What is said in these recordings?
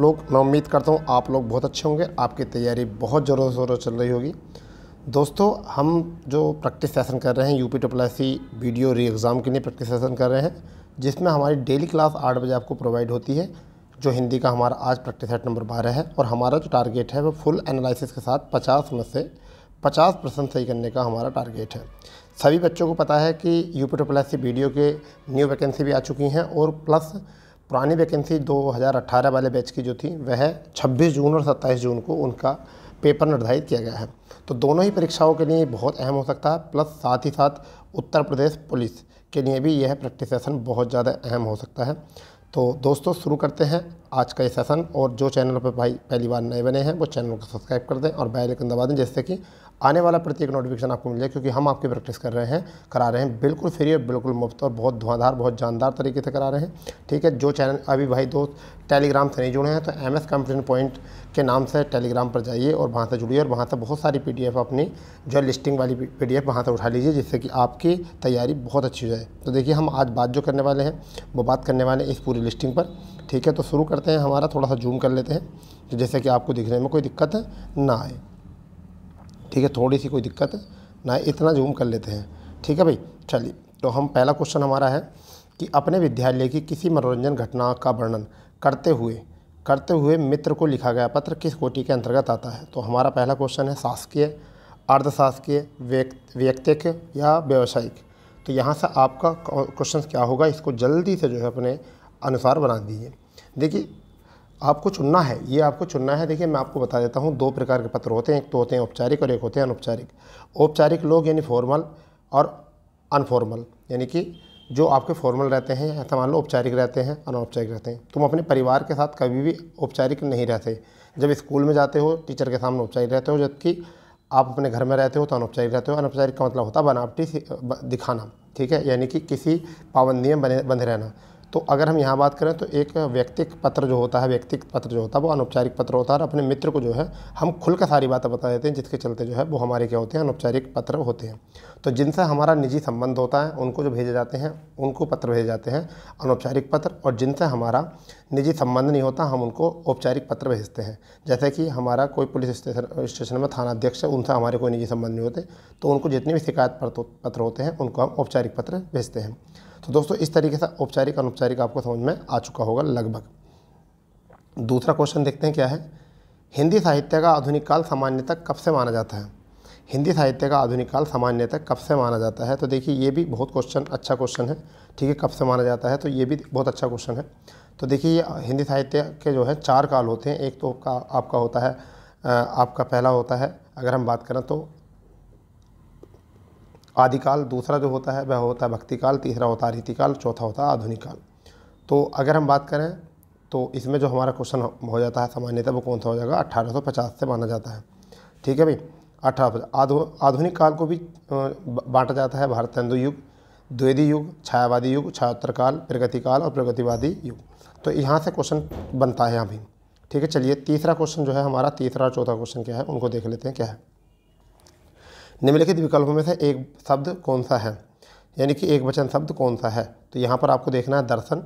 लोग मैं उम्मीद करता हूँ आप लोग बहुत अच्छे होंगे आपकी तैयारी बहुत ज़ोरों शोरों चल रही होगी दोस्तों हम जो प्रैक्टिस सेशन कर रहे हैं यूपी टोपलासी वीडियो री एग्ज़ाम के लिए प्रैक्टिस सेशन कर रहे हैं जिसमें हमारी डेली क्लास आठ बजे आपको प्रोवाइड होती है जो हिंदी का हमारा आज प्रैक्टिस सेट नंबर बारह है और हमारा जो टारगेट है वो फुल एनालिसिस के साथ पचास में से पचास परसेंट सही करने का हमारा टारगेट है सभी बच्चों को पता है कि यूपी टोपलासी वीडियो के न्यू वैकेंसी भी आ चुकी हैं और प्लस पुरानी वैकेंसी 2018 वाले बैच की जो थी वह 26 जून और 27 जून को उनका पेपर निर्धारित किया गया है तो दोनों ही परीक्षाओं के लिए बहुत अहम हो सकता है प्लस साथ ही साथ उत्तर प्रदेश पुलिस के लिए भी यह प्रैक्टिस सेशन बहुत ज़्यादा अहम हो सकता है तो दोस्तों शुरू करते हैं आज का ये सेशन और जो चैनल पर भाई पहली बार नए बने हैं वो चैनल को सब्सक्राइब कर दें और बेल आइकन दबा दें जिससे कि आने वाला प्रत्येक नोटिफिकेशन आपको मिल जाए क्योंकि हम आपकी प्रैक्टिस कर रहे हैं करा रहे हैं बिल्कुल फ्री और बिल्कुल मुफ्त और बहुत धुआंधार बहुत जानदार तरीके से करा रहे हैं ठीक है जो चैनल अभी भाई दोस्त टेलीग्राम से नहीं जुड़े हैं तो एम एस पॉइंट के नाम से टेलीग्राम पर जाइए और वहाँ से जुड़िए और वहाँ से बहुत सारी पी अपनी जो लिस्टिंग वाली पी डी वहाँ से उठा लीजिए जिससे कि आपकी तैयारी बहुत अच्छी हो जाए तो देखिए हम आज बात जो करने वाले हैं वो बात करने वाले हैं इस पूरी लिस्टिंग पर ठीक है तो शुरू करते हैं हमारा थोड़ा सा जूम कर लेते हैं जैसे कि आपको दिखने में कोई दिक्कत ना आए ठीक है थोड़ी सी कोई दिक्कत ना आए इतना जूम कर लेते हैं ठीक है भाई चलिए तो हम पहला क्वेश्चन हमारा है कि अपने विद्यालय की किसी मनोरंजन घटना का वर्णन करते हुए करते हुए मित्र को लिखा गया पत्र किस कोटि के अंतर्गत आता है तो हमारा पहला क्वेश्चन है शासकीय अर्धशासकीय व्यक्तिक या व्यावसायिक तो यहाँ से आपका क्वेश्चन क्या होगा इसको जल्दी से जो है अपने अनुसार बना दीजिए देखिए आपको चुनना है ये आपको चुनना है देखिए मैं आपको बता देता हूँ दो प्रकार के पत्र होते हैं एक तो होते हैं औपचारिक और एक होते हैं अनौपचारिक औपचारिक लोग यानी फॉर्मल और अनफॉर्मल यानी कि जो आपके फॉर्मल रहते हैं ऐसा मान लो औपचारिक रहते हैं अनौपचारिक रहते हैं तुम अपने परिवार के साथ कभी भी औपचारिक नहीं रहते जब स्कूल में जाते हो टीचर के सामने औपचारिक रहते हो जबकि आप अपने घर में रहते हो तो अनौपचारिक रहते हो अनौपचारिक का मतलब होता है बनावटी दिखाना ठीक है यानी कि किसी पाबंदी में बने बंधे रहना तो अगर हम यहाँ बात करें तो एक व्यक्तिक पत्र जो होता है व्यक्तिक पत्र जो होता है वो अनौपचारिक पत्र होता है और अपने मित्र को जो है हम खुलकर सारी बातें बता देते हैं जिसके चलते जो है वो हमारे क्या होते हैं अनौपचारिक पत्र होते हैं तो जिनसे हमारा निजी संबंध होता है उनको जो भेजे जाते हैं उनको पत्र भेजे जाते हैं अनौपचारिक पत्र और जिनसे हमारा निजी संबंध नहीं होता हम उनको औपचारिक पत्र भेजते हैं जैसे कि हमारा कोई पुलिस स्टेशन स्टेशन में थाना अध्यक्ष है उनसे हमारे कोई निजी संबंध नहीं होते तो उनको जितने भी शिकायत पत्र होते हैं उनको हम औपचारिक पत्र भेजते हैं तो दोस्तों इस तरीके से औपचारिक अनौपचारिक आपको समझ में आ चुका होगा लगभग दूसरा क्वेश्चन देखते हैं क्या है हिंदी साहित्य का आधुनिक काल सामान्यतः कब से माना जाता है हिंदी साहित्य का आधुनिक काल सामान्यतः कब से माना जाता है तो देखिए ये भी बहुत क्वेश्चन अच्छा क्वेश्चन है ठीक है कब से माना जाता है तो ये भी बहुत अच्छा क्वेश्चन है तो देखिए ये हिंदी साहित्य के जो है चार काल होते हैं एक तो आपका आपका होता है आपका पहला होता है अगर हम बात करें तो आदिकाल दूसरा जो होता है वह होता है भक्तिकाल तीसरा होता है रीतिकाल चौथा होता है आधुनिक काल तो अगर हम बात करें तो इसमें जो हमारा क्वेश्चन हो जाता है सामान्यतः वो कौन सा हो जाएगा 1850 से माना जाता है ठीक है भाई अठारह आधु आधुनिक काल को भी बांटा जाता है भारत हिंदू युग द्वेदी युग छायावादी युग छायोत्तर काल प्रगति काल और प्रगतिवादी युग तो यहाँ से क्वेश्चन बनता है अभी ठीक है चलिए तीसरा क्वेश्चन जो है हमारा तीसरा और चौथा क्वेश्चन क्या है उनको देख लेते हैं क्या है निम्नलिखित विकल्पों में से एक शब्द कौन सा है यानी कि एक वचन शब्द कौन सा है तो यहाँ पर आपको देखना है दर्शन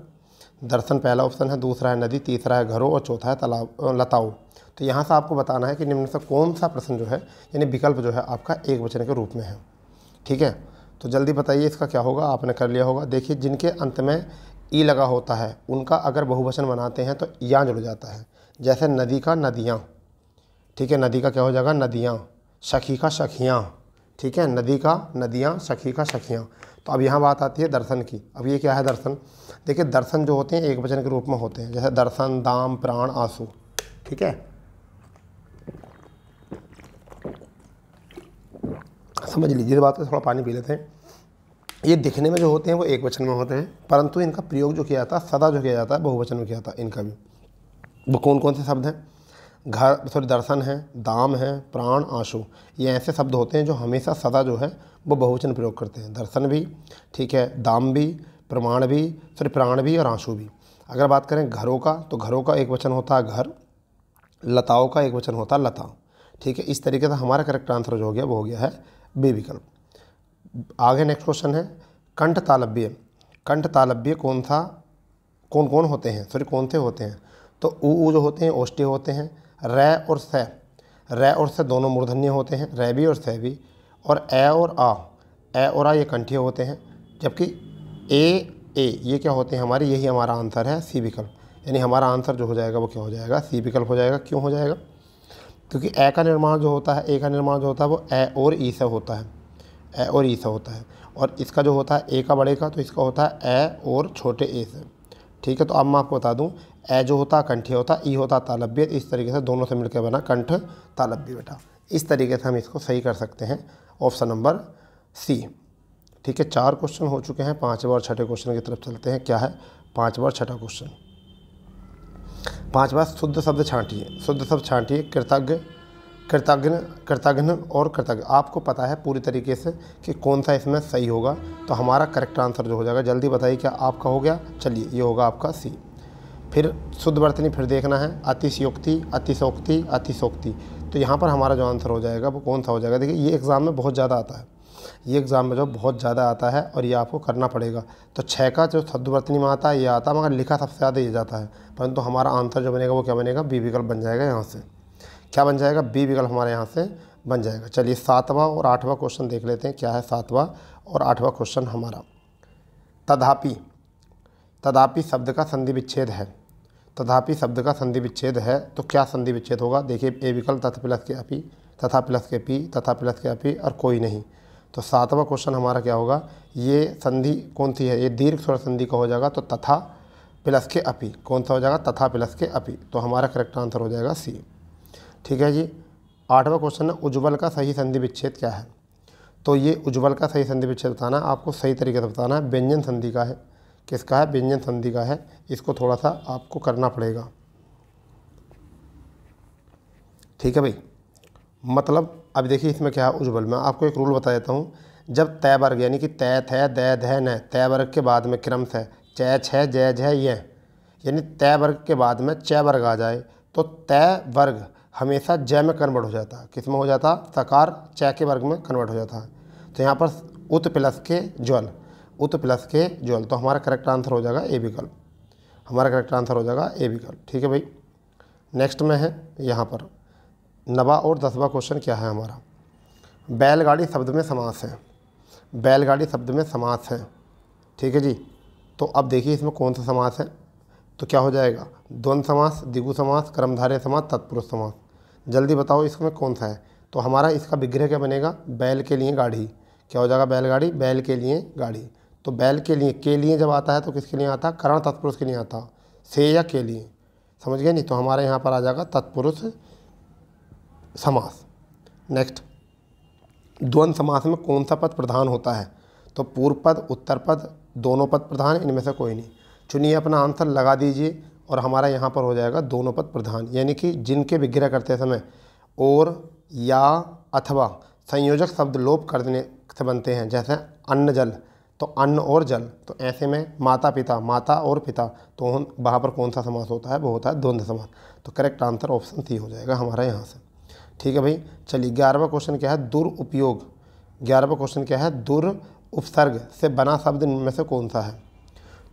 दर्शन पहला ऑप्शन है दूसरा है नदी तीसरा है घरों और चौथा है तालाब लताओं तो यहाँ से आपको बताना है कि निम्न से कौन सा प्रश्न जो है यानी विकल्प जो है आपका एक वचन के रूप में है ठीक है तो जल्दी बताइए इसका क्या होगा आपने कर लिया होगा देखिए जिनके अंत में ई लगा होता है उनका अगर बहुवचन बनाते हैं तो या जुड़ जाता है जैसे नदी का नदियाँ ठीक है नदी का क्या हो जाएगा नदियाँ शखी का शखियाँ ठीक है नदी का नदियाँ सखी का सखियाँ तो अब यहाँ बात आती है दर्शन की अब ये क्या है दर्शन देखिए दर्शन जो होते हैं एक वचन के रूप में होते हैं जैसे दर्शन दाम प्राण आंसू ठीक है समझ लीजिए बात है थोड़ा पानी पी लेते हैं ये दिखने में जो होते हैं वो एक वचन में होते हैं परंतु इनका प्रयोग जो किया जाता है सदा जो किया जाता है बहुवचन में किया जाता है इनका भी वो कौन कौन से शब्द हैं घर सॉरी दर्शन है दाम है प्राण आंशु ये ऐसे शब्द होते हैं जो हमेशा सदा जो है वो बहुवचन प्रयोग करते हैं दर्शन भी ठीक है दाम भी प्रमाण भी सॉरी प्राण भी और आंशु भी अगर बात करें घरों का तो घरों का एक वचन होता है घर लताओं का एक वचन होता है लता ठीक है इस तरीके से हमारा करेक्ट आंसर जो हो गया वो हो गया है बेविकल्प विकल्प आगे नेक्स्ट क्वेश्चन है कंठ तालब्य कंठ तालब्य कौन सा कौन कौन होते हैं सॉरी कौन से होते हैं तो ऊ जो होते हैं ओष्टे होते हैं र और स र और स दोनों मूर्धन्य होते हैं रे भी और स भी और ए और आ ए और आ ये कंठीय होते हैं जबकि ए ए ये क्या होते हैं हमारे यही हमारा आंसर है सी विकल्प यानी हमारा आंसर जो हो जाएगा वो क्या हो जाएगा सी विकल्प हो जाएगा क्यों हो जाएगा क्योंकि ए का निर्माण जो होता है ए का निर्माण जो होता है वो ए और ई से होता है ए और ई से होता है और इसका जो होता है ए का बड़े का तो इसका होता है ए और छोटे ए से ठीक है तो अब मैं आपको बता दूं ए जो होता कंठ होता ई होता तालब्य इस तरीके से दोनों से मिलकर बना कंठ तालब्य बेटा इस तरीके से हम इसको सही कर सकते हैं ऑप्शन नंबर सी ठीक है चार क्वेश्चन हो चुके हैं पाँचवा और छठे क्वेश्चन की तरफ चलते हैं क्या है पाँचवा और छठा क्वेश्चन पाँचवा शुद्ध शब्द छांटिए शुद्ध शब्द छांटिए कृतज्ञ कृतज्ञ कृतघ्न और कृतज्ञ आपको पता है पूरी तरीके से कि कौन सा इसमें सही होगा तो हमारा करेक्ट आंसर जो हो जाएगा जल्दी बताइए क्या आपका हो गया चलिए ये होगा आपका सी फिर शुद्ध वर्तनी फिर देखना है अतिशयोक्ति अतिशोक्ति अतिशोक्ति तो यहाँ पर हमारा जो आंसर हो जाएगा वो कौन सा हो जाएगा देखिए ये एग्ज़ाम में बहुत ज़्यादा आता है ये एग्ज़ाम में जो बहुत ज़्यादा आता है और ये आपको करना पड़ेगा तो छः का जो शुद्धवर्तनी में आता है ये आता है मगर लिखा सबसे ज़्यादा ये जाता है परंतु हमारा आंसर जो बनेगा वो क्या बनेगा बी विकल्प बन जाएगा यहाँ से क्या बन जाएगा बी विकल्प हमारे यहाँ से बन जाएगा चलिए सातवा और आठवां क्वेश्चन देख लेते हैं क्या है सातवा और आठवा क्वेश्चन हमारा तदापि तदापि शब्द का संधि विच्छेद है तथापि शब्द का संधि विच्छेद है तो क्या संधि विच्छेद होगा देखिए ए विकल्प तथा प्लस के अपी तथा प्लस के पी तथा प्लस के अपी और कोई नहीं तो सातवां क्वेश्चन हमारा क्या होगा ये संधि कौन सी है ये दीर्घ स्वर संधि का हो जाएगा तो तथा प्लस के अपी कौन सा हो जाएगा तथा प्लस के अपी तो हमारा करेक्ट आंसर हो जाएगा सी ठीक है जी आठवां क्वेश्चन है उज्ज्वल का सही संधि विच्छेद क्या है तो ये उज्ज्वल का सही संधि विच्छेद बताना आपको सही तरीके से बताना है व्यंजन संधि का है किसका है व्यंजन संधि का है इसको थोड़ा सा आपको करना पड़ेगा ठीक है भाई मतलब अब देखिए इसमें क्या है उज्ज्वल मैं आपको एक रूल बता देता हूँ जब तय वर्ग यानी कि तय थे दय धै न तय वर्ग के बाद में क्रम से चय छ जय झय ये यानी तय वर्ग के बाद में चय वर्ग आ जाए तो तय वर्ग हमेशा जय में कन्वर्ट हो जाता है किस में हो जाता सकार चय के वर्ग में कन्वर्ट हो जाता है तो यहाँ पर उत प्लस के ज्वल उत तो प्लस के ज्वल तो हमारा करेक्ट आंसर हो जाएगा ए विकल्प हमारा करेक्ट आंसर हो जाएगा ए विकल्प ठीक है भाई नेक्स्ट में है यहाँ पर नवा और दसवा क्वेश्चन क्या है हमारा बैलगाड़ी शब्द में समास है बैलगाड़ी शब्द में समास है ठीक है जी तो अब देखिए इसमें कौन सा समास है तो क्या हो जाएगा द्वंद समास दिगु समास कर्मधारय समास तत्पुरुष समास जल्दी बताओ इसमें कौन सा है तो हमारा इसका विग्रह क्या बनेगा बैल के लिए गाड़ी क्या हो जाएगा बैलगाड़ी बैल के लिए गाड़ी तो बैल के लिए के लिए जब आता है तो किसके लिए आता करण तत्पुरुष के लिए आता से या के लिए समझ गए नहीं तो हमारे यहाँ पर आ जाएगा तत्पुरुष समास नेक्स्ट द्वंद समास में कौन सा पद प्रधान होता है तो पूर्व पद उत्तर पद दोनों पद प्रधान इनमें से कोई नहीं चुनिए अपना आंसर लगा दीजिए और हमारा यहाँ पर हो जाएगा दोनों पद प्रधान यानी कि जिनके विग्रह करते समय और या अथवा संयोजक शब्द लोप करने से बनते हैं जैसे अन्न जल तो अन्न और जल तो ऐसे में माता पिता माता और पिता तो वहाँ पर कौन सा समास होता है वो होता है द्वंद्व समास तो करेक्ट आंसर ऑप्शन सी हो जाएगा हमारा यहाँ से ठीक है भाई चलिए ग्यारहवा क्वेश्चन क्या है दुरुपयोग ग्यारहवा क्वेश्चन क्या है दुर उपसर्ग से बना शब्द में से कौन सा है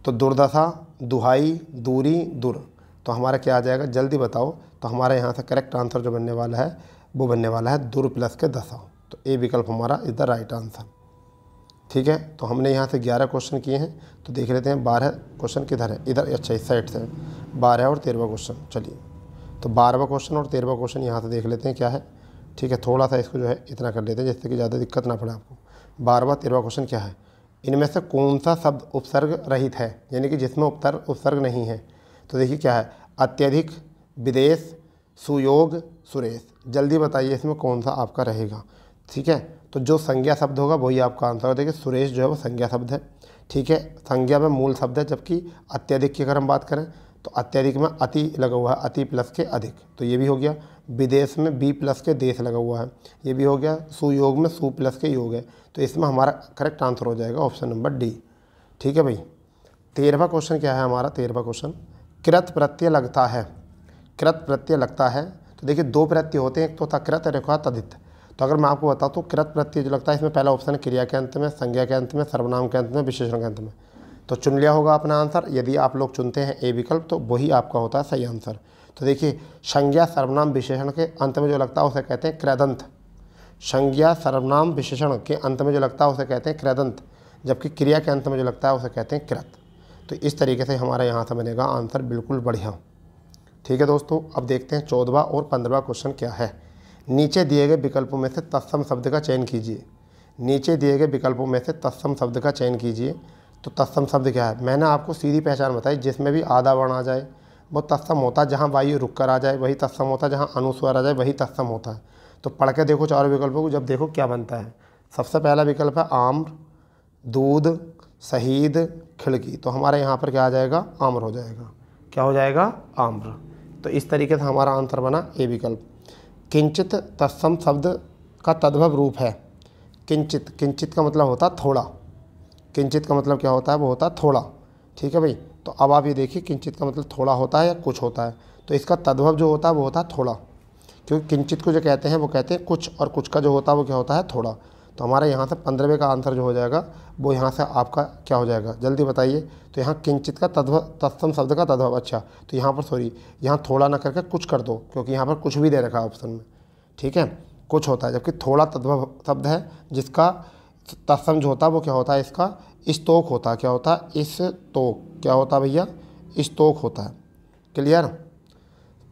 तो दुर्दशा दुहाई दूरी दुर तो हमारा क्या आ जाएगा जल्दी बताओ तो हमारे यहाँ से करेक्ट आंसर जो बनने वाला है वो बनने वाला है दुर प्लस के दशा तो ए विकल्प हमारा इज़ द राइट आंसर ठीक है तो हमने यहाँ से ग्यारह क्वेश्चन किए हैं तो देख लेते हैं बारह क्वेश्चन किधर है इधर अच्छा इस साइड से बारह और तेरहवा क्वेश्चन चलिए तो बारहवा क्वेश्चन और तेरहवा क्वेश्चन यहाँ से देख लेते हैं क्या है ठीक है थोड़ा सा इसको जो है इतना कर लेते हैं जिससे कि ज़्यादा दिक्कत ना पड़े आपको बारहवा तेरहवा क्वेश्चन क्या है इनमें से कौन सा शब्द उपसर्ग रहित है यानी कि जिसमें उपतर उपसर्ग नहीं है तो देखिए क्या है अत्यधिक विदेश सुयोग सुरेश जल्दी बताइए इसमें कौन सा आपका रहेगा ठीक है तो जो संज्ञा शब्द होगा वही आपका आंसर होगा देखिए सुरेश जो है वो संज्ञा शब्द है ठीक है संज्ञा में मूल शब्द है जबकि अत्यधिक की अगर हम बात करें तो अत्यधिक में अति लगा हुआ है अति प्लस के अधिक तो ये भी हो गया विदेश में बी प्लस के देश लगा हुआ है ये भी हो गया सुयोग में सु प्लस के योग है तो इसमें हमारा करेक्ट आंसर हो जाएगा ऑप्शन नंबर डी ठीक है भाई तेरहवा क्वेश्चन क्या है हमारा तेरहवा क्वेश्चन कृत प्रत्यय लगता है कृत प्रत्यय लगता है तो देखिए दो प्रत्यय होते हैं एक तो था कृत और एक तो अगर मैं आपको बताऊँ तो कृत प्रत्यय जो लगता है इसमें पहला ऑप्शन है क्रिया के अंत में संज्ञा के अंत में सर्वनाम के अंत में विशेषण के अंत में तो चुन लिया होगा अपना आंसर यदि आप लोग चुनते हैं ए विकल्प तो वही आपका होता है सही आंसर तो देखिए संज्ञा सर्वनाम विशेषण के अंत में जो लगता है उसे कहते हैं क्रदंत संज्ञा सर्वनाम विशेषण के अंत में जो लगता है उसे कहते हैं क्रदंत जबकि क्रिया के अंत में जो लगता है उसे कहते हैं कृत तो इस तरीके से हमारा यहाँ से बनेगा आंसर बिल्कुल बढ़िया ठीक है दोस्तों अब देखते हैं चौदवा और पंद्रवा क्वेश्चन क्या है नीचे दिए गए विकल्पों में से तत्सम शब्द का चयन कीजिए नीचे दिए गए विकल्पों में से तत्सम शब्द का चयन कीजिए तो तत्सम शब्द क्या है मैंने आपको सीधी पहचान बताई जिसमें भी आधा वर्ण आ जाए वो तत्सम होता है जहाँ वायु रुक कर आ जाए वही तत्सम होता है जहाँ अनुस्वर आ जाए वही तत्सम होता है तो पढ़ के देखो चारों विकल्पों को जब देखो क्या बनता है सबसे पहला विकल्प है आम्र दूध शहीद खिड़की तो हमारे यहाँ पर क्या आ जाएगा आम्र हो जाएगा क्या हो जाएगा आम्र तो इस तरीके से हमारा आंसर बना ए विकल्प किंचित तत्सम शब्द का तद्भव रूप है किंचित किंचित का मतलब होता थोड़ा किंचित का मतलब क्या होता है वो होता है थोड़ा ठीक है भाई तो अब आप ये देखिए किंचित का मतलब थोड़ा होता है या कुछ होता है तो इसका तद्भव जो होता है वो होता है थोड़ा क्योंकि किंचित को जो कहते हैं वो कहते हैं कुछ और कुछ का जो होता है वो क्या होता है थोड़ा तो हमारा यहाँ से पंद्रहवें का आंसर जो हो जाएगा वो यहाँ से आपका क्या हो जाएगा जल्दी बताइए तो यहाँ किंचित का तद्भव तत्सम शब्द का तद्भव अच्छा तो यहाँ पर सॉरी यहाँ थोड़ा ना करके कुछ कर दो क्योंकि यहाँ पर कुछ भी दे रखा है ऑप्शन में ठीक है कुछ होता है जबकि थोड़ा तद्भव शब्द है जिसका तत्सम जो होता है वो क्या होता है इसका इस्तोक होता है क्या होता है इस तोक क्या होता है भैया इस्तोक होता है क्लियर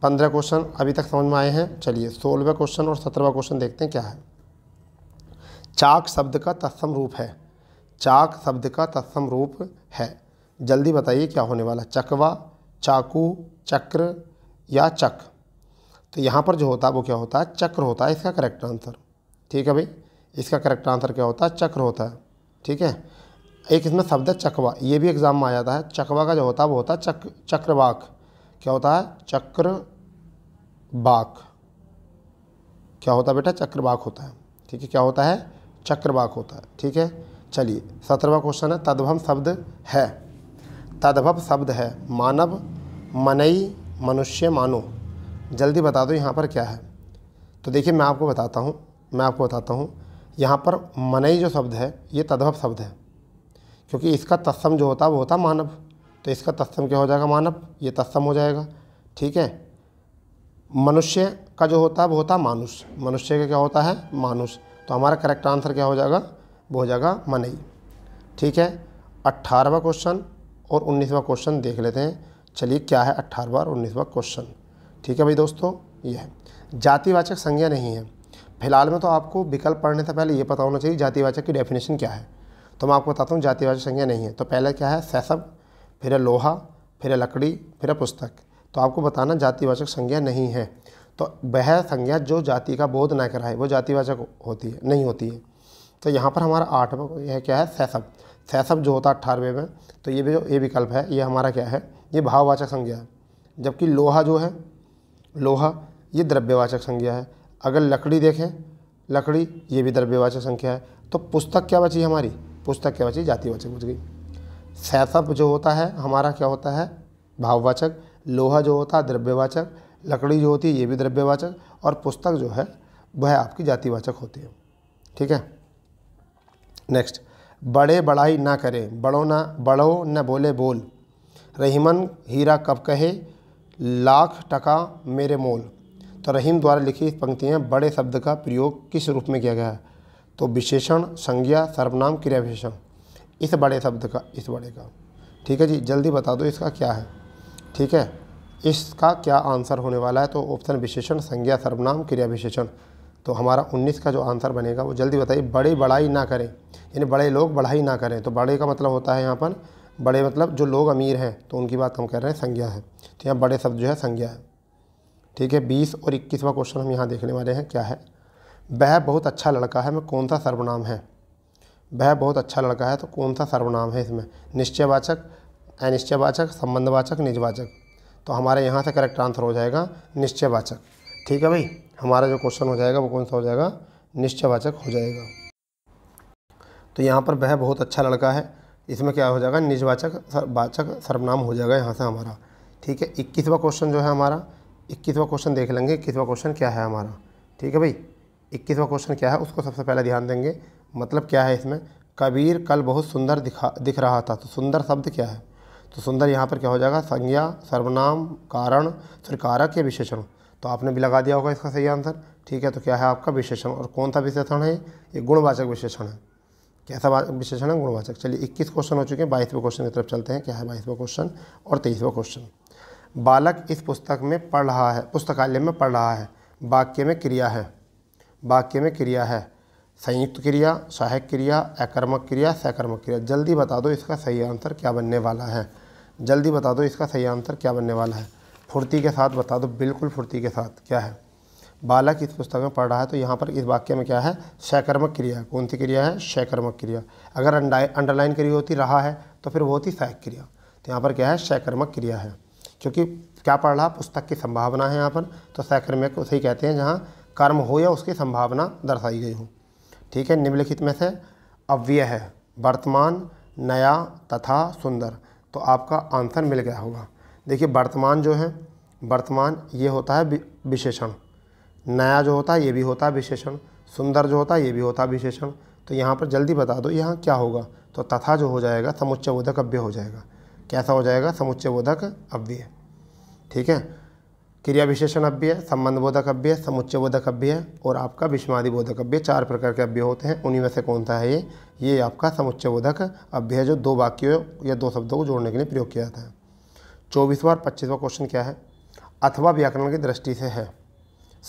पंद्रह क्वेश्चन अभी तक समझ में आए हैं चलिए सोलहवा क्वेश्चन और सत्रहवा क्वेश्चन देखते हैं क्या है चाक शब्द का तत्सम रूप है चाक शब्द का तत्सम रूप है जल्दी बताइए क्या होने वाला चकवा चाकू चक्र या चक तो यहाँ पर जो होता है वो क्या होता है चक्र होता है इसका करेक्ट आंसर ठीक है भाई इसका करेक्ट आंसर क्या होता है चक्र होता है ठीक है एक इसमें शब्द है चकवा ये भी एग्ज़ाम में आ जाता है चकवा का जो होता है वो होता है चक चक्रवाक क्या होता है चक्रवाक क्या होता है बेटा चक्रवाक होता है ठीक है क्या होता है चक्रवाक होता है ठीक है चलिए सत्रहवा क्वेश्चन है तद्भव शब्द है तद्भव शब्द है मानव मनई मनुष्य मानो जल्दी बता दो यहाँ पर क्या है तो देखिए मैं आपको बताता हूँ मैं आपको बताता हूँ यहाँ पर मनई जो शब्द है ये तद्भव शब्द है क्योंकि इसका तत्सम जो होता है वो होता मानव तो इसका तत्सम क्या हो जाएगा मानव ये तत्सम हो जाएगा ठीक है मनुष्य का जो होता है वो होता मानुष मनुष्य का क्या होता है मानुष तो हमारा करेक्ट आंसर क्या हो जाएगा वो हो जाएगा मनई ठीक है अट्ठारहवा क्वेश्चन और उन्नीसवा क्वेश्चन देख लेते हैं चलिए क्या है अट्ठारहवा और उन्नीसवा क्वेश्चन ठीक है भाई दोस्तों यह है जातिवाचक संज्ञा नहीं है फिलहाल में तो आपको विकल्प पढ़ने से पहले ये पता होना चाहिए जातिवाचक की डेफिनेशन क्या है तो मैं आपको बताता हूँ जातिवाचक संज्ञा नहीं है तो पहले क्या है सैसब फिर लोहा फिर लकड़ी फिर पुस्तक तो आपको बताना जातिवाचक संज्ञा नहीं है तो वह संज्ञा जो जाति का बोध न कराए वो जातिवाचक होती है नहीं होती है तो यहाँ पर हमारा आठवा यह क्या है सैसब सैसब जो होता है अट्ठारहवें में तो ये भी जो ये विकल्प है ये हमारा क्या है ये भाववाचक संज्ञा है जबकि लोहा जो है लोहा ये द्रव्यवाचक संज्ञा है अगर लकड़ी देखें लकड़ी ये भी द्रव्यवाचक संख्या है तो पुस्तक क्या बची हमारी पुस्तक क्या बची जातिवाचक बच गई सैसब जो होता है हमारा क्या होता है भाववाचक लोहा जो होता है द्रव्यवाचक लकड़ी जो होती है ये भी द्रव्यवाचक और पुस्तक जो है वह आपकी जातिवाचक होती है ठीक है नेक्स्ट बड़े बड़ाई ना करें बड़ो ना बड़ो न बोले बोल रहीमन हीरा कब कहे लाख टका मेरे मोल तो रहीम द्वारा लिखी पंक्तियाँ बड़े शब्द का प्रयोग किस रूप में किया गया है तो विशेषण संज्ञा सर्वनाम क्रिया विशेषण इस बड़े शब्द का इस बड़े का ठीक है जी जल्दी बता दो इसका क्या है ठीक है इसका क्या आंसर होने वाला है तो ऑप्शन विशेषण संज्ञा सर्वनाम क्रिया विशेषण तो हमारा 19 का जो आंसर बनेगा वो जल्दी बताइए बड़े बड़ाई ना करें यानी बड़े लोग बढ़ाई ना करें तो बड़े का मतलब होता है यहाँ पर बड़े मतलब जो लोग अमीर हैं तो उनकी बात हम कह रहे हैं संज्ञा है तो यहाँ बड़े शब्द जो है संज्ञा है ठीक है बीस और इक्कीसवा क्वेश्चन हम यहाँ देखने वाले हैं क्या है वह बहुत अच्छा लड़का है मैं कौन सा सर्वनाम है वह बहुत अच्छा लड़का है तो कौन सा सर्वनाम है इसमें निश्चयवाचक अनिश्चयवाचक संबंधवाचक निजवाचक तो हमारे यहाँ से करेक्ट आंसर हो जाएगा निश्चयवाचक ठीक है भाई हमारा जो क्वेश्चन हो जाएगा वो कौन सा हो जाएगा निश्चयवाचक हो जाएगा तो यहाँ पर वह बहुत अच्छा लड़का है इसमें क्या हो जाएगा निजवाचक सर, वाचक सर्वनाम हो जाएगा यहाँ से हमारा ठीक है इक्कीसवा क्वेश्चन जो है हमारा इक्कीसवा क्वेश्चन देख लेंगे इक्कीसवा क्वेश्चन क्या है हमारा ठीक है भाई इक्कीसवा क्वेश्चन क्या है उसको सबसे पहले ध्यान देंगे मतलब क्या है इसमें कबीर कल बहुत सुंदर दिखा दिख रहा था तो सुंदर शब्द क्या है तो सुंदर यहाँ पर क्या हो जाएगा संज्ञा सर्वनाम कारण फिर कारक या विशेषण तो आपने भी लगा दिया होगा इसका सही आंसर ठीक है तो क्या है आपका विशेषण और कौन सा विशेषण है ये गुणवाचक विशेषण है कैसा विशेषण है गुणवाचक चलिए इक्कीस क्वेश्चन हो चुके हैं बाईसवें क्वेश्चन की तरफ चलते हैं क्या है बाईसवा क्वेश्चन और तेईसवा क्वेश्चन बालक इस पुस्तक में पढ़ रहा है पुस्तकालय में पढ़ रहा है वाक्य में क्रिया है वाक्य में क्रिया है संयुक्त क्रिया सहायक क्रिया अकर्मक क्रिया सहकर्मक क्रिया जल्दी बता दो इसका सही आंसर क्या बनने वाला है जल्दी बता दो इसका सही आंसर क्या बनने वाला है फुर्ती के साथ बता दो बिल्कुल फुर्ती के साथ क्या है बालक इस पुस्तक में पढ़ रहा है तो यहाँ पर इस वाक्य में क्या है सैकर्मक क्रिया कौन सी क्रिया है सहकर्मक क्रिया अगर अंडरलाइन क्रिया होती रहा है तो फिर वो होती सहायक क्रिया तो यहाँ पर क्या है सहकर्मक क्रिया है क्योंकि क्या पढ़ रहा पुस्तक की संभावना है यहाँ पर तो सहकर्मक उसे कहते हैं जहाँ कर्म हो या उसकी संभावना दर्शाई गई हो ठीक है निम्नलिखित में से अव्यय है वर्तमान नया तथा सुंदर तो आपका आंसर मिल गया होगा देखिए वर्तमान जो है वर्तमान ये होता है विशेषण नया जो होता है ये भी होता है विशेषण सुंदर जो होता है ये भी होता है विशेषण तो यहाँ पर जल्दी बता दो यहाँ क्या होगा तो तथा जो हो जाएगा समुच्चय बोधक अव्यय हो जाएगा कैसा हो जाएगा समुच्चय बोधक अव्यय ठीक है क्रिया विशेषण अभ्य संबंध बोधक अभ्य समुच्च बोधक अभ्य और आपका बोधक अभ्य चार प्रकार के अव्यय होते हैं उन्हीं में से कौन सा है ये ये आपका समुच्च बोधक अभ्य जो दो वाक्यों या दो शब्दों को जोड़ने के लिए प्रयोग किया जाता है चौबीसवा और पच्चीसवा क्वेश्चन क्या है अथवा व्याकरण की दृष्टि से है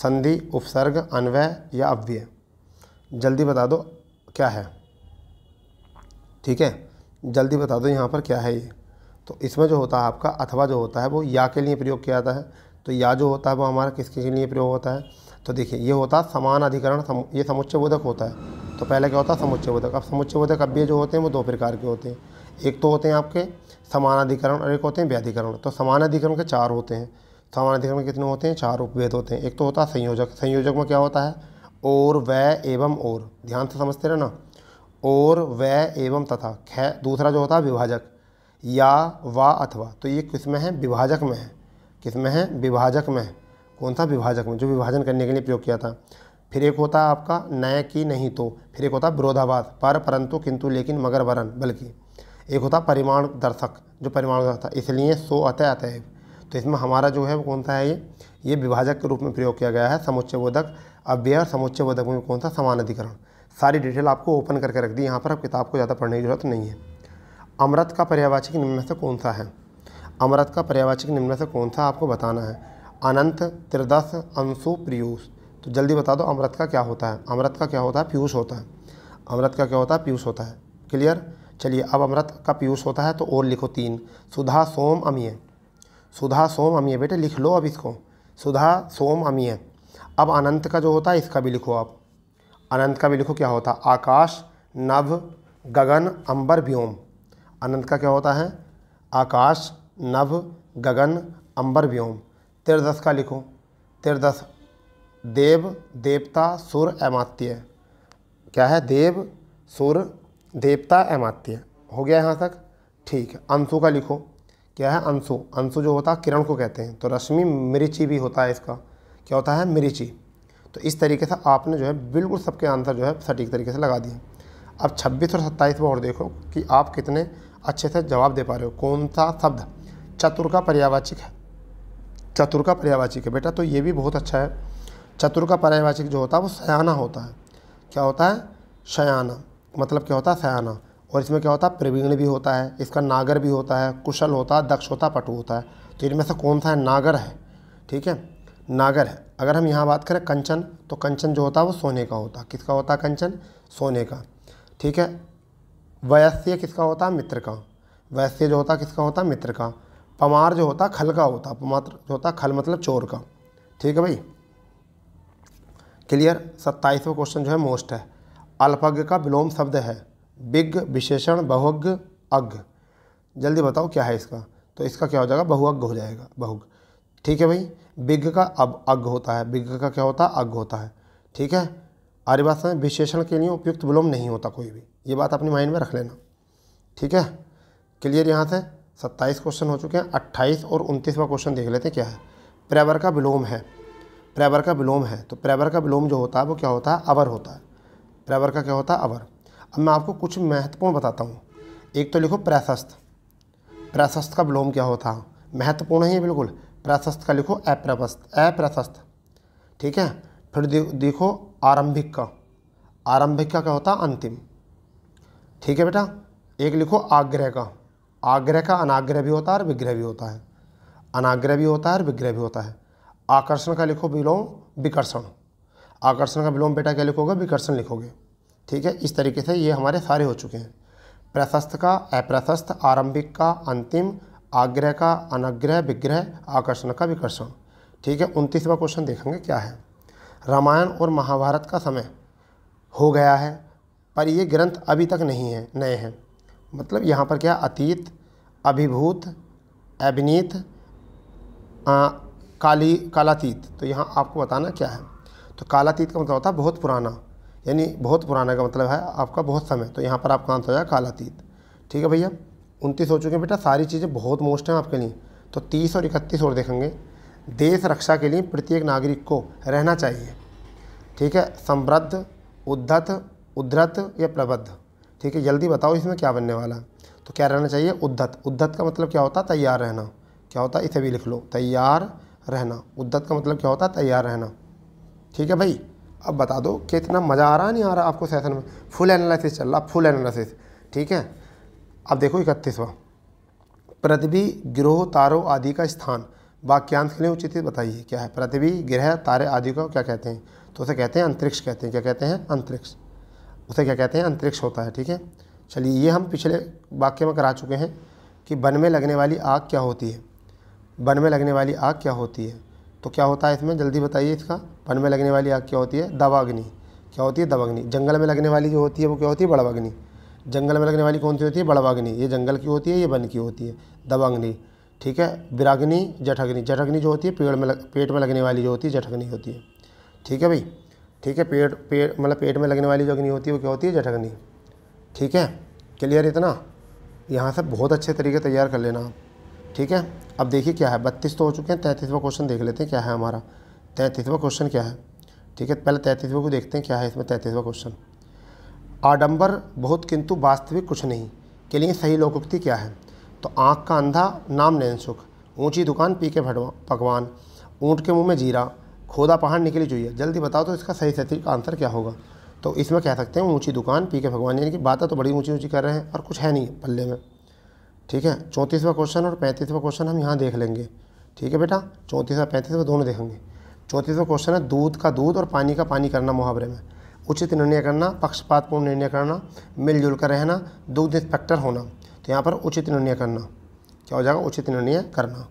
संधि उपसर्ग अन्वय या अव्यय जल्दी बता दो क्या है ठीक है जल्दी बता दो यहाँ पर क्या है ये तो इसमें जो होता है आपका अथवा जो होता है वो या के लिए प्रयोग किया जाता है तो या जो होता है वो हमारा किसके लिए प्रयोग होता है तो देखिए ये होता है समान अधिकरण सम, ये समुच्चय बोधक होता है तो पहले क्या होता है समुच्चय बोधक अब समुच्चय बोधक अभ्य जो होते हैं वो दो प्रकार के होते हैं एक तो होते हैं आपके समानाधिकरण और एक होते हैं व्याधिकरण तो समानाधिकरण के चार होते हैं समानाधिकरण कितने होते हैं चार उपभेद होते हैं एक तो होता है संयोजक संयोजक में क्या होता है और व एवं और ध्यान से समझते रहे ना और व एवं तथा खै दूसरा जो होता है विभाजक या व अथवा तो ये किस में है विभाजक में है किस में है विभाजक में कौन सा विभाजक में जो विभाजन करने के लिए प्रयोग किया था फिर एक होता है आपका नए की नहीं तो फिर एक होता विरोधाभास पर परंतु किंतु लेकिन मगर वरण बल्कि एक होता परिमाण दर्शक जो परिमाण दर्शक था इसलिए सो अत अतः तो इसमें हमारा जो है वो कौन सा है ये ये विभाजक के रूप में प्रयोग किया गया है समुच्चय बोधक अव्यय और समुच्चय बोधक में कौन सा समान अधिकरण सारी डिटेल आपको ओपन करके रख दी यहाँ पर अब किताब को ज़्यादा पढ़ने की जरूरत नहीं है अमृत का पर्यावाचिक निम्न में से कौन सा है अमृत का पर्यावाचक निम्न से कौन सा आपको बताना है अनंत त्रिदश अंशु पीयूष तो जल्दी बता दो अमृत का क्या होता है अमृत का क्या होता है पीयूष होता है अमृत का क्या होता है पीयूष होता है क्लियर चलिए अब अमृत का पीयूष होता है तो और लिखो तीन सुधा सोम अमीय सुधा सोम अमीय बेटे लिख लो अब इसको सुधा सोम अमीय अब अनंत का जो होता है इसका भी लिखो आप अनंत का भी लिखो क्या होता है आकाश नभ गगन अंबर व्योम अनंत का क्या होता है आकाश नभ गगन अंबर व्योम तिरदस का लिखो तिरदस देव देवता सुर एमात्य क्या है देव सुर देवता एमात्य हो गया यहाँ तक ठीक है अंशु का लिखो क्या है अंशु अंशु जो होता है किरण को कहते हैं तो रश्मि मिर्ची भी होता है इसका क्या होता है मिर्ची तो इस तरीके से आपने जो है बिल्कुल सबके आंसर जो है सटीक तरीके से लगा दिए अब 26 और 27 में और देखो कि आप कितने अच्छे से जवाब दे पा रहे हो कौन सा शब्द चतुर का पर्यावाचिक है चतुर का पर्यावाचिक है बेटा तो ये भी बहुत अच्छा है चतुर का पर्यावाचिक जो होता है वो सयाना होता है क्या होता है शयाना मतलब क्या होता है सयाना और इसमें क्या होता है प्रवीण भी होता है इसका नागर भी होता है कुशल होता है दक्ष होता है पटु होता है तो इनमें से कौन सा है नागर है ठीक है नागर है अगर हम यहाँ बात करें कंचन तो कंचन जो होता है वो सोने का होता है किसका होता है कंचन सोने का ठीक है वयस्य किसका होता है मित्र का वैश्य जो होता है किसका होता है मित्र का पमार जो होता खल का होता पमात्र जो होता खल मतलब चोर का ठीक है भाई क्लियर सत्ताईसवा क्वेश्चन जो है मोस्ट है अल्पज्ञ का विलोम शब्द है बिग विशेषण बहुज्ञ अज्ञ जल्दी बताओ क्या है इसका तो इसका क्या हो जाएगा बहुअज्ञ हो जाएगा बहुग ठीक है भाई बिग का अब अज्ञ होता है बिग का क्या होता है अज्ञ होता है ठीक है आर्य बात में विशेषण के लिए उपयुक्त विलोम नहीं होता कोई भी ये बात अपने माइंड में रख लेना ठीक है क्लियर यहाँ से सत्ताईस क्वेश्चन हो चुके हैं अट्ठाईस और उनतीसवा क्वेश्चन देख लेते हैं क्या है प्रैवर का विलोम है प्रैवर का विलोम है तो प्रैवर का विलोम जो होता है वो क्या होता है अवर होता है प्रैवर का क्या होता है अवर अब मैं आपको कुछ महत्वपूर्ण बताता हूँ एक तो लिखो प्रशस्त प्रशस्त का विलोम क्या होता है महत्वपूर्ण ही है बिल्कुल प्रशस्त का लिखो अप्रवस्त अप्रशस्त ठीक है फिर देखो आरंभिक का आरंभिक का क्या होता है अंतिम ठीक है बेटा एक लिखो आग्रह का आग्रह का अनाग्रह भी होता है और विग्रह भी होता है अनाग्रह भी होता है और विग्रह भी होता है आकर्षण का लिखो विलोम विकर्षण आकर्षण का विलोम बेटा क्या लिखोगे विकर्षण लिखोगे ठीक है इस तरीके से ये हमारे सारे हो चुके हैं प्रशस्त का अप्रशस्त आरंभिक का अंतिम आग्रह का अनग्रह विग्रह आकर्षण का विकर्षण ठीक है उनतीसवा क्वेश्चन देखेंगे क्या है रामायण और महाभारत का समय हो गया है पर ये ग्रंथ अभी तक नहीं है नए हैं मतलब यहाँ पर क्या अतीत अभिभूत अभिनीत काली कालातीत तो यहाँ आपको बताना क्या है तो कालातीत का मतलब होता है बहुत पुराना यानी बहुत पुराना का मतलब है आपका बहुत समय तो यहाँ पर आपका आंसर हो जाएगा कालातीत ठीक है भैया उनतीस हो चुके हैं बेटा सारी चीज़ें बहुत मोस्ट हैं आपके लिए तो तीस और इकतीस और देखेंगे देश रक्षा के लिए प्रत्येक नागरिक को रहना चाहिए ठीक है समृद्ध उद्धत उद्धत या प्रबद्ध ठीक है जल्दी बताओ इसमें क्या बनने वाला है तो क्या रहना चाहिए उद्धत उद्धत का मतलब क्या होता है तैयार रहना क्या होता है इसे भी लिख लो तैयार रहना उद्धत का मतलब क्या होता है तैयार रहना ठीक है भाई अब बता दो कि इतना मज़ा आ रहा नहीं आ रहा आपको सेशन में फुल एनालिसिस चल रहा फुल एनालिसिस ठीक है अब देखो इकतीसवा पृथ्वी ग्रह तारों आदि का स्थान वाक्यांश के लिए उचित बताइए क्या है पृथ्वी ग्रह तारे आदि को क्या कहते हैं तो उसे कहते हैं अंतरिक्ष कहते हैं क्या कहते हैं अंतरिक्ष उसे क्या कहते हैं अंतरिक्ष होता है ठीक है चलिए ये हम पिछले वाक्य में करा चुके हैं कि वन में लगने वाली आग क्या होती है वन में लगने वाली आग क्या होती है तो क्या होता है इसमें जल्दी बताइए इसका वन में लगने वाली आग क्या होती है दवाग्नि क्या होती है दवाग्नि जंगल में लगने वाली जो होती है वो क्या होती है बड़वाग्नि जंगल में लगने वाली कौन सी होती है बड़वाग्नि ये जंगल की होती है ये वन की होती है दवाग्नि ठीक है विराग्नि जठग्नि जठग्नि जो होती है पेड़ में पेट में लगने वाली जो होती है जठग्नि होती है ठीक है भाई ठीक है पेट पेट मतलब पेट में लगने वाली जो अग्नि होती है वो क्या होती है जठगनी ठीक है क्लियर इतना यहाँ से बहुत अच्छे तरीके तैयार कर लेना ठीक है अब देखिए क्या है बत्तीस तो हो चुके हैं तैंतीसवा क्वेश्चन देख लेते हैं क्या है हमारा तैंतीसवा क्वेश्चन क्या है ठीक है पहले तैंतीसवा को देखते हैं क्या है इसमें तैंतीसवा क्वेश्चन आडंबर बहुत किंतु वास्तविक कुछ नहीं के लिए सही लोकोक्ति क्या है तो आँख का अंधा नाम नैन सुख ऊँची दुकान पी के भटवा पकवान ऊँट के मुँह में जीरा खोदा पहाड़ निकली चाहिए जल्दी बताओ तो इसका सही सही आंसर क्या होगा तो इसमें कह सकते हैं ऊंची दुकान पी के भगवान यानी कि बातें तो बड़ी ऊँची ऊंची कर रहे हैं और कुछ है नहीं पल्ले में ठीक है चौंतीसवा क्वेश्चन और पैंतीसवा क्वेश्चन हम यहाँ देख लेंगे ठीक है बेटा चौंतीसवा पैंतीसवा दोनों देखेंगे चौंतीसवा क्वेश्चन है दूध का दूध और पानी का पानी करना मुहावरे में उचित निर्णय करना पक्षपातपूर्ण निर्णय करना मिलजुल कर रहना दूध इंस्पेक्टर होना तो यहाँ पर उचित निर्णय करना क्या हो जाएगा उचित निर्णय करना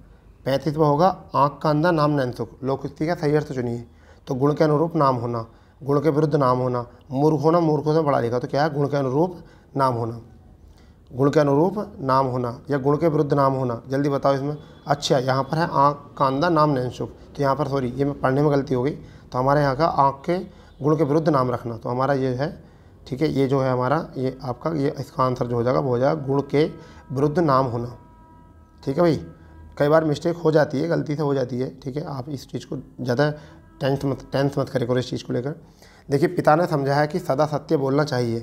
पैंतीसवा होगा आँख का अंधा नाम नैनसुख स्थिति का सही अर्थ चुनिए तो गुण के अनुरूप नाम होना गुण के विरुद्ध नाम होना मूर्ख होना मूर्खों से पढ़ा लिखा तो क्या है गुण के अनुरूप नाम होना गुण के अनुरूप नाम होना या गुण के विरुद्ध नाम होना जल्दी बताओ इसमें अच्छा यहाँ पर है आँख का अंधा नाम नैनसुख तो यहाँ पर सॉरी ये मैं पढ़ने में गलती हो गई तो हमारे यहाँ का आँख के गुण के विरुद्ध नाम रखना तो हमारा ये है ठीक है ये जो है हमारा ये आपका ये इसका आंसर जो हो जाएगा वो हो जाएगा गुण के विरुद्ध नाम होना ठीक है भाई कई बार मिस्टेक हो जाती है गलती से हो जाती है ठीक है आप इस चीज़ को ज़्यादा टेंथ मत टेंथ मत करे करो इस चीज़ को लेकर देखिए पिता ने समझाया कि सदा सत्य बोलना चाहिए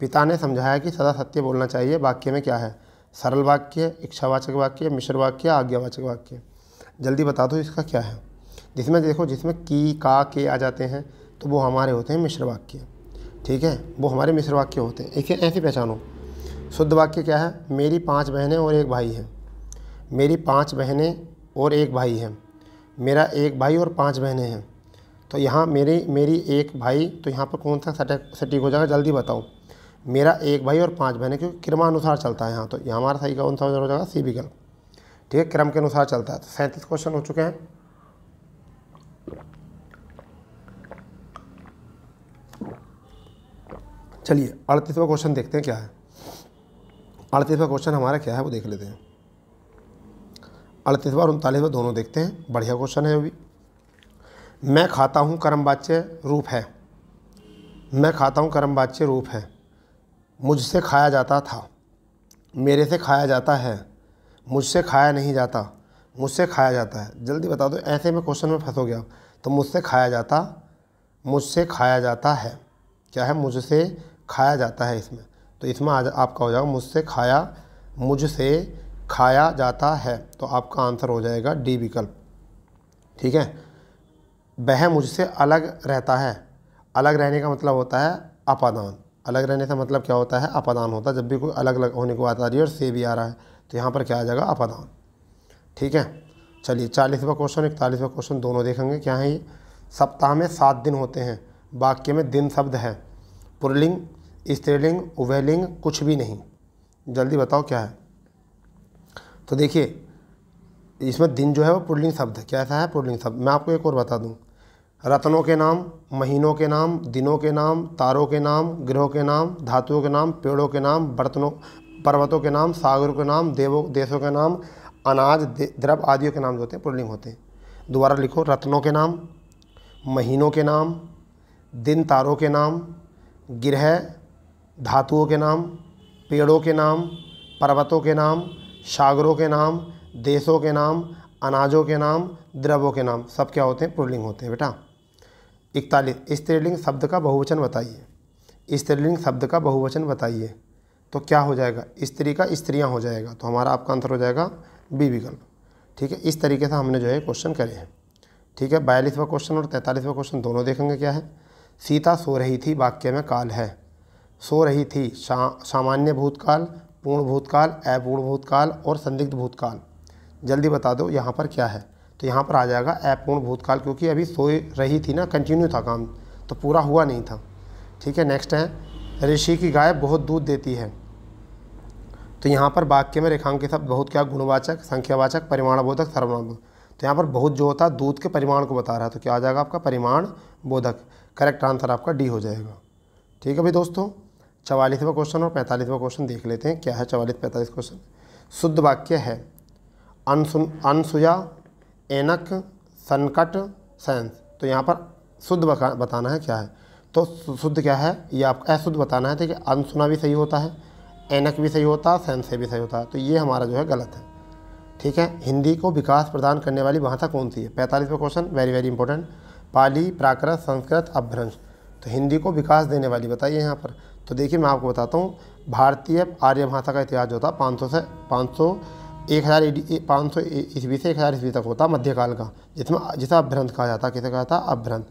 पिता ने समझाया कि सदा सत्य बोलना चाहिए वाक्य में क्या है सरल वाक्य इच्छावाचक वाक्य मिश्र वाक्य आज्ञावाचक वाक्य जल्दी बता दो इसका क्या है जिसमें देखो जिसमें की का के आ जाते हैं तो वो हमारे होते हैं मिश्र वाक्य ठीक है वो हमारे मिश्र वाक्य होते हैं इसे ऐसे पहचानो शुद्ध वाक्य क्या है मेरी पाँच बहनें और एक भाई हैं मेरी पांच बहनें और एक भाई हैं मेरा एक भाई और पांच बहनें हैं तो यहाँ मेरी मेरी एक भाई तो यहाँ पर कौन सा सटीक हो जाएगा जल्दी बताओ मेरा एक भाई और पांच बहनें क्योंकि क्रमानुसार चलता है यहाँ तो यहाँ हमारा सही का कौन सा हो जाएगा सी बी गल ठीक है क्रम के अनुसार चलता है तो सैंतीस क्वेश्चन हो चुके हैं चलिए अड़तीसवा क्वेश्चन देखते हैं क्या है अड़तीसवा क्वेश्चन हमारा क्या है वो देख लेते हैं अड़तीस बार उनतालीस बार दोनों देखते हैं बढ़िया क्वेश्चन है अभी मैं खाता हूँ कर्म बाच्य रूप है मैं खाता हूँ कर्म बाच्य रूप है मुझसे खाया जाता था मेरे से खाया जाता है मुझसे खाया नहीं जाता मुझसे खाया जाता है जल्दी बता दो ऐसे में क्वेश्चन में फंसोगे आप तो मुझसे खाया जाता मुझसे खाया जाता है क्या है मुझसे खाया जाता है इसमें तो इसमें आज आपका हो जाएगा मुझसे खाया मुझसे खाया जाता है तो आपका आंसर हो जाएगा डी विकल्प ठीक है वह मुझसे अलग रहता है अलग रहने का मतलब होता है अपादान अलग रहने से मतलब क्या होता है अपादान होता है जब भी कोई अलग अलग होने को आता रही है और से भी आ रहा है तो यहाँ पर क्या आ जाएगा अपादान ठीक है चलिए चालीसवा क्वेश्चन इकतालीसवा क्वेश्चन दोनों देखेंगे क्या है ये सप्ताह में सात दिन होते हैं वाक्य में दिन शब्द है पुरलिंग स्त्रीलिंग उभयलिंग कुछ भी नहीं जल्दी बताओ क्या है तो देखिए इसमें दिन जो है वो पुडलिंग शब्द है क्या ऐसा है पुडलिंग शब्द मैं आपको एक और बता दूँ रत्नों के नाम महीनों के नाम दिनों के नाम तारों के नाम ग्रहों के नाम धातुओं के नाम पेड़ों के नाम बर्तनों पर्वतों के नाम सागरों के नाम देवों देशों के नाम अनाज द्रव आदियों के नाम जो होते हैं पुर्लिंग होते हैं दोबारा लिखो रत्नों के नाम महीनों के नाम दिन तारों के नाम ग्रह धातुओं के नाम पेड़ों के नाम पर्वतों के नाम सागरों के नाम देशों के नाम अनाजों के नाम द्रवों के नाम सब क्या होते हैं पुल्लिंग होते हैं बेटा इकतालीस स्त्रीलिंग शब्द का बहुवचन बताइए स्त्रीलिंग शब्द का बहुवचन बताइए तो क्या हो जाएगा स्त्री का स्त्रियाँ हो जाएगा तो हमारा आपका आंसर हो जाएगा बी विकल्प ठीक है इस तरीके से हमने जो है क्वेश्चन करे हैं ठीक है बयालीसवा क्वेश्चन और तैंतालीसवा क्वेश्चन दोनों देखेंगे क्या है सीता सो रही थी वाक्य में काल है सो रही थी शा, सामान्य भूतकाल पूर्ण भूतकाल अपूर्ण भूतकाल और संदिग्ध भूतकाल जल्दी बता दो यहाँ पर क्या है तो यहाँ पर आ जाएगा अपूर्ण भूतकाल क्योंकि अभी सो रही थी ना कंटिन्यू था काम तो पूरा हुआ नहीं था ठीक है नेक्स्ट है ऋषि की गाय बहुत दूध देती है तो यहाँ पर वाक्य में रेखांक के साथ बहुत क्या गुणवाचक संख्यावाचक परिमाणबोधक सर्वनाम तो यहाँ पर बहुत जो होता है दूध के परिमाण को बता रहा है तो क्या आ जाएगा आपका परिमाण बोधक करेक्ट आंसर आपका डी हो जाएगा ठीक है भाई दोस्तों चवालीसवा क्वेश्चन और पैंतालीसवा क्वेश्चन देख लेते हैं क्या है चवालीस पैंतालीस क्वेश्चन शुद्ध वाक्य है अनसुया एनक संकट सेंस तो यहाँ पर शुद्ध बताना है क्या है तो शुद्ध क्या है ये आपको अशुद्ध बताना है ठीक तो है अनसुना भी सही होता है एनक भी सही होता है सेंस से भी सही होता है तो ये हमारा जो है गलत है ठीक है हिंदी को विकास प्रदान करने वाली भाषा कौन सी है पैंतालीसवा question very very important Pali Prakrit Sanskrit Apabhramsha तो हिंदी को विकास देने वाली बताइए यहाँ पर तो देखिए मैं आपको बताता हूँ भारतीय आर्य भाषा का इतिहास जो था पाँच से सौ एक हज़ार पाँच सौ ईस्वी से एक हज़ार ईस्वी तक होता मध्यकाल का जिसमें जिसे अभ्रंथ कहा जाता किसे कहा था अभ्रंथ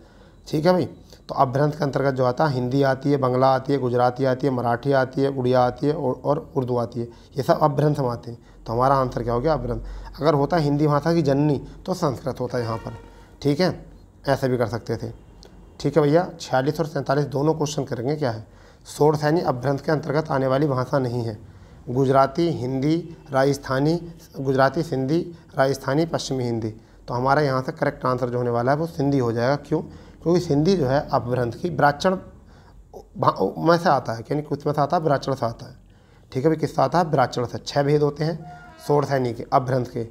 ठीक है भाई तो अभ्रंथ के अंतर्गत जो आता है हिंदी आती है बंगला आती है गुजराती आती है मराठी आती है उड़िया आती है और, उर्दू आती है ये सब अभ्रंथ में आते हैं तो हमारा आंसर क्या हो गया अभ्रंथ अगर होता हिंदी भाषा की जननी तो संस्कृत होता है यहाँ पर ठीक है ऐसे भी कर सकते थे ठीक है भैया छियालीस और सैंतालीस दोनों क्वेश्चन करेंगे क्या है सोरसैनी अभ्रंथ के अंतर्गत आने वाली भाषा नहीं है गुजराती हिंदी राजस्थानी गुजराती सिंधी राजस्थानी पश्चिमी हिंदी तो हमारा यहाँ से करेक्ट आंसर जो होने वाला है वो सिंधी हो जाएगा क्यों क्योंकि सिंधी जो है अपभ्रंथ की ब्राचण में से आता है यानी कुछ में से आता है ब्राचण से आता है ठीक है भाई किससे आता है ब्राचण से छः भेद होते हैं सोरसैनी के अपभ्रंथ के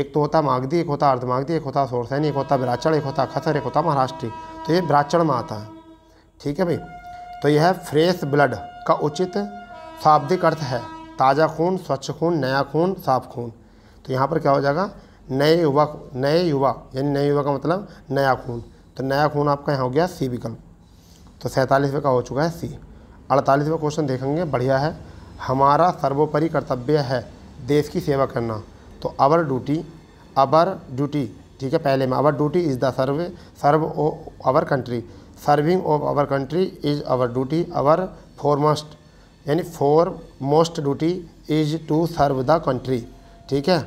एक तो होता मागधी एक होता अर्धमागधी एक होता सोरसैनी एक होता ब्राचण एक होता खसर एक होता महाराष्ट्री तो ये ब्राचण में आता है ठीक है भाई तो यह फ्रेश ब्लड का उचित शाब्दिक अर्थ है ताज़ा खून स्वच्छ खून नया खून साफ खून तो यहाँ पर क्या हो जाएगा नए युवा नए युवा यानी नए युवा का मतलब नया खून तो नया खून आपका यहाँ हो गया सी विकल्प तो सैंतालीसवें का हो चुका है सी अड़तालीसवें क्वेश्चन देखेंगे बढ़िया है हमारा सर्वोपरि कर्तव्य है देश की सेवा करना तो अवर ड्यूटी अवर ड्यूटी ठीक है पहले में our duty is the serve serve of our country serving of our country is our duty our foremost यानी foremost duty is to serve the country ठीक है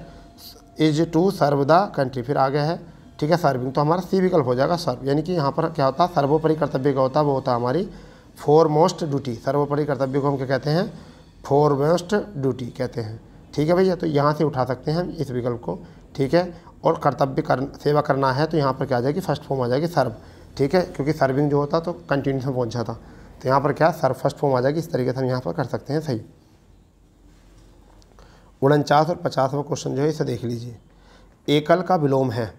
is to serve the country फिर आगे है ठीक है serving तो हमारा सी विकल्प हो जाएगा सर्व यानी कि यहाँ पर क्या होता है सर्वोपरि कर्तव्य का होता है वो होता है हमारी फोर मोस्ट ड्यूटी सर्वोपरि कर्तव्य को हम क्या कहते हैं फोर मोस्ट ड्यूटी कहते हैं ठीक है भैया तो यहाँ से उठा सकते हैं हम इस विकल्प को ठीक है और कर्तव्य कर सेवा करना है तो यहाँ पर क्या आ जाएगी फर्स्ट फॉर्म आ जाएगी सर्व ठीक है क्योंकि सर्विंग जो होता तो कंटिन्यूस में पहुँच जाता तो यहाँ पर क्या सर्व फर्स्ट फॉर्म आ जाएगी इस तरीके से हम यहाँ पर कर सकते हैं सही उनचास और पचासवा क्वेश्चन जो है इसे देख लीजिए एकल का विलोम है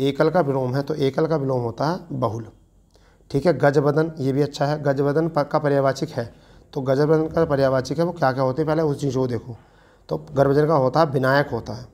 एकल का विलोम है तो एकल का विलोम होता है बहुल ठीक है गजबदन ये भी अच्छा है गजबदन का पर्यावाचिक है तो गजबदन का पर्यावाचिक है वो क्या क्या होते हैं पहले उस चीज़ को देखो तो गर्भजन का होता है विनायक होता है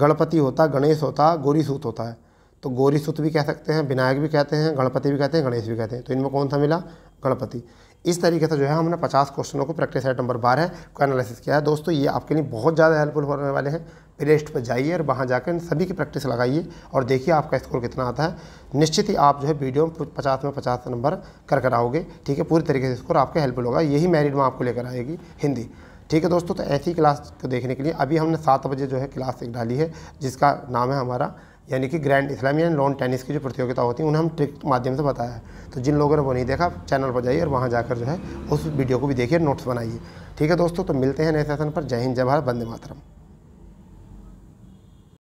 गणपति होता है गणेश होता है गोरीसूत होता है तो गौरी सूत्र भी कह सकते हैं विनायक भी कहते हैं गणपति भी कहते हैं गणेश भी कहते हैं तो इनमें कौन सा मिला गणपति इस तरीके से जो है हमने 50 क्वेश्चनों को प्रैक्टिस सेट नंबर बारह को एनालिसिस किया है दोस्तों ये आपके लिए बहुत ज़्यादा हेल्पफुल होने वाले हैं प्लेस्ट पर जाइए और वहाँ जाकर इन सभी की प्रैक्टिस लगाइए और देखिए आपका स्कोर कितना आता है निश्चित ही आप जो है वीडियो में पचास में पचास नंबर कर कर आओगे ठीक है पूरी तरीके से स्कोर आपका हेल्पफुल होगा यही मेरिट में आपको लेकर आएगी हिंदी ठीक है दोस्तों तो ऐसी क्लास को देखने के लिए अभी हमने सात बजे जो है क्लास एक डाली है जिसका नाम है हमारा यानी कि grand slam and lawn tennis की जो प्रतियोगिता होती है उन्हें हम ट्रिक माध्यम से बताया है तो जिन लोगों ने वो नहीं देखा चैनल पर जाइए और वहाँ जाकर जो है उस वीडियो को भी देखिए नोट्स बनाइए ठीक है दोस्तों तो मिलते हैं नए सेशन पर जय हिंद जय भारत बंदे मातरम